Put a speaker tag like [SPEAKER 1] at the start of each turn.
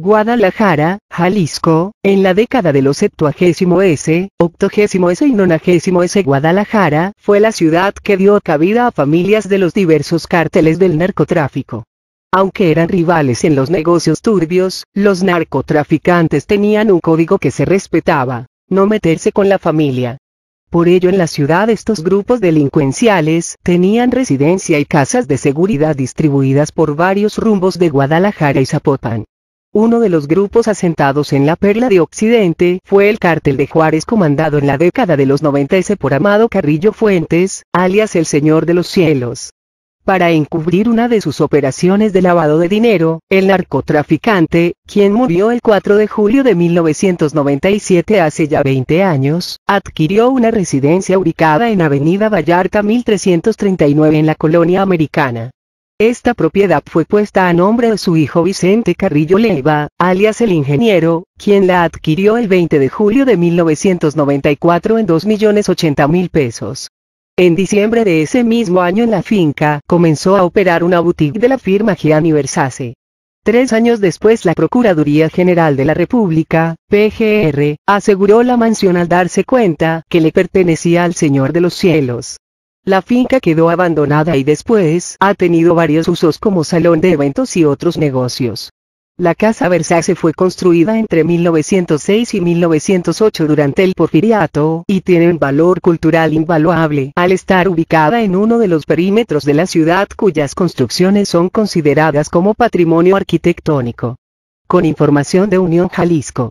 [SPEAKER 1] Guadalajara, Jalisco, en la década de los 70 S, 80 S y 90 S Guadalajara fue la ciudad que dio cabida a familias de los diversos cárteles del narcotráfico. Aunque eran rivales en los negocios turbios, los narcotraficantes tenían un código que se respetaba, no meterse con la familia. Por ello en la ciudad estos grupos delincuenciales tenían residencia y casas de seguridad distribuidas por varios rumbos de Guadalajara y Zapopan. Uno de los grupos asentados en la perla de Occidente fue el cártel de Juárez comandado en la década de los 90 ese por Amado Carrillo Fuentes, alias el Señor de los Cielos. Para encubrir una de sus operaciones de lavado de dinero, el narcotraficante, quien murió el 4 de julio de 1997 hace ya 20 años, adquirió una residencia ubicada en Avenida Vallarta 1339 en la colonia americana. Esta propiedad fue puesta a nombre de su hijo Vicente Carrillo Leiva, alias el ingeniero, quien la adquirió el 20 de julio de 1994 en 2.080.000 pesos. En diciembre de ese mismo año en la finca comenzó a operar una boutique de la firma Gianni Versace. Tres años después la Procuraduría General de la República, PGR, aseguró la mansión al darse cuenta que le pertenecía al Señor de los Cielos. La finca quedó abandonada y después ha tenido varios usos como salón de eventos y otros negocios. La Casa Versace fue construida entre 1906 y 1908 durante el Porfiriato y tiene un valor cultural invaluable al estar ubicada en uno de los perímetros de la ciudad cuyas construcciones son consideradas como patrimonio arquitectónico. Con información de Unión Jalisco.